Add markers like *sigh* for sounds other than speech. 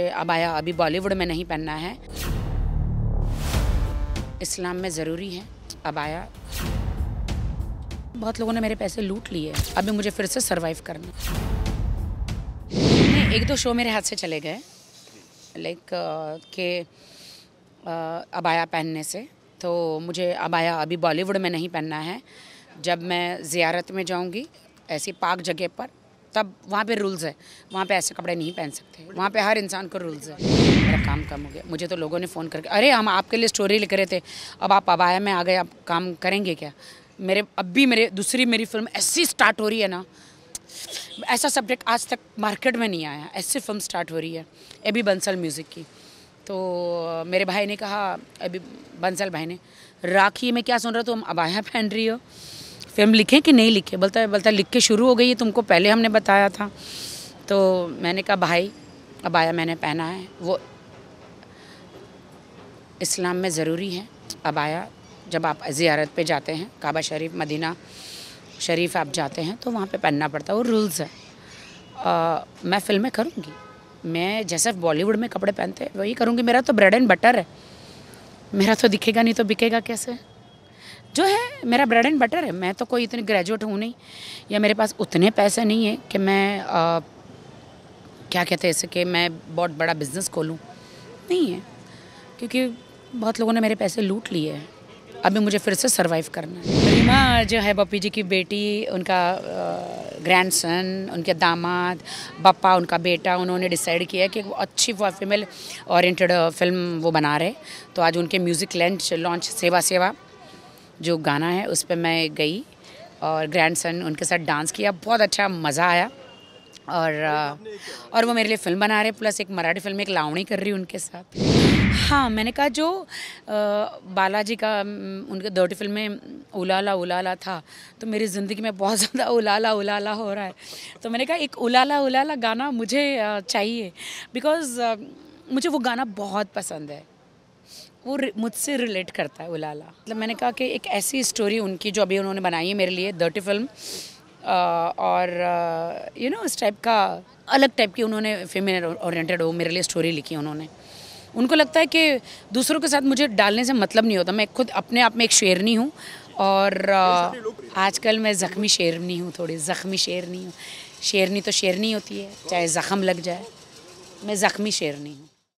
abaya अभी बॉलीवुड में नहीं पहनना है इस्लाम में ज़रूरी है अबाया बहुत लोगों ने मेरे पैसे लूट लिए अभी मुझे फिर से सरवाइव करना एक दो शो मेरे हाथ से चले गए लाइक के आ, अबाया पहनने से तो मुझे अबाया अभी बॉलीवुड में नहीं पहनना है जब मैं ज़ियारत में जाऊंगी ऐसी पाक जगह पर तब वहाँ पे रूल्स है वहाँ पे ऐसे कपड़े नहीं पहन सकते वहाँ पे हर इंसान को रूल्स है मेरा काम कम हो गया मुझे तो लोगों ने फ़ोन करके अरे हम आपके लिए स्टोरी लिख रहे थे अब आप अबाया में आ गए आप काम करेंगे क्या मेरे अब भी मेरे दूसरी मेरी फिल्म ऐसी स्टार्ट हो रही है ना ऐसा सब्जेक्ट आज तक मार्केट में नहीं आया ऐसी फिल्म स्टार्ट हो रही है ए बी बंसल म्यूज़िक की तो मेरे भाई ने कहा अभी बंसल भाई ने राखी में क्या सुन रहा तुम अबाया पहन रही हो फिर हम लिखें कि नहीं लिखे बोलता है बोलता है लिख के शुरू हो गई है तुमको पहले हमने बताया था तो मैंने कहा भाई अब आया मैंने पहना है वो इस्लाम में ज़रूरी है अब आया जब आप ज़ियारत पे जाते हैं काबा शरीफ मदीना शरीफ आप जाते हैं तो वहाँ पे पहनना पड़ता है वो रूल्स है आ, मैं फिल्में करूँगी मैं जैसे बॉलीवुड में कपड़े पहनते हैं वही करूँगी मेरा तो ब्रेड एंड बटर है मेरा तो दिखेगा नहीं तो बिकेगा कैसे जो है मेरा ब्रेड एंड बटर है मैं तो कोई इतनी ग्रेजुएट हूँ नहीं या मेरे पास उतने पैसे नहीं है कि मैं आ, क्या कहते हैं इसे कि मैं बहुत बड़ा बिजनेस खोलूँ नहीं है क्योंकि बहुत लोगों ने मेरे पैसे लूट लिए हैं अभी मुझे फिर से सर्वाइव करना है रीमा जो है बपी जी की बेटी उनका ग्रैंड सन उनके दामाद बप्पा उनका बेटा उन्होंने डिसाइड किया कि वो अच्छी फीमेल ओरिएंटेड फिल्म वो बना रहे तो आज उनके म्यूज़िक लॉन्च लॉन्च सेवा सेवा जो गाना है उस पर मैं गई और ग्रैंड सन उनके साथ डांस किया बहुत अच्छा मज़ा आया और और वो मेरे लिए फ़िल्म बना रहे प्लस एक मराठी फिल्म एक लावणी कर रही उनके साथ हाँ मैंने कहा जो बालाजी का उनके दौटी फिल्म में उलाला उलाला था तो मेरी ज़िंदगी में बहुत *laughs* ज़्यादा उलाला उलाला हो रहा है तो मैंने कहा एक उलाला उलाला गाना मुझे चाहिए बिकॉज़ मुझे वो गाना बहुत पसंद है वो मुझसे रिलेट करता है उलाला मतलब मैंने कहा कि एक ऐसी स्टोरी उनकी जो अभी उन्होंने बनाई है मेरे लिए दर्टी फिल्म और यू नो इस टाइप का अलग टाइप की उन्होंने फेमिन ओरिएंटेड हो मेरे लिए स्टोरी लिखी उन्होंने उनको लगता है कि दूसरों के साथ मुझे डालने से मतलब नहीं होता मैं खुद अपने आप में एक शेरनी हूँ और आजकल मैं ज़ख्मी शेरनी हूँ थोड़ी ज़ख्मी शेरनी हूँ शेरनी तो शेरनी होती है चाहे ज़ख्म लग जाए मैं ज़ख्मी शेरनी हूँ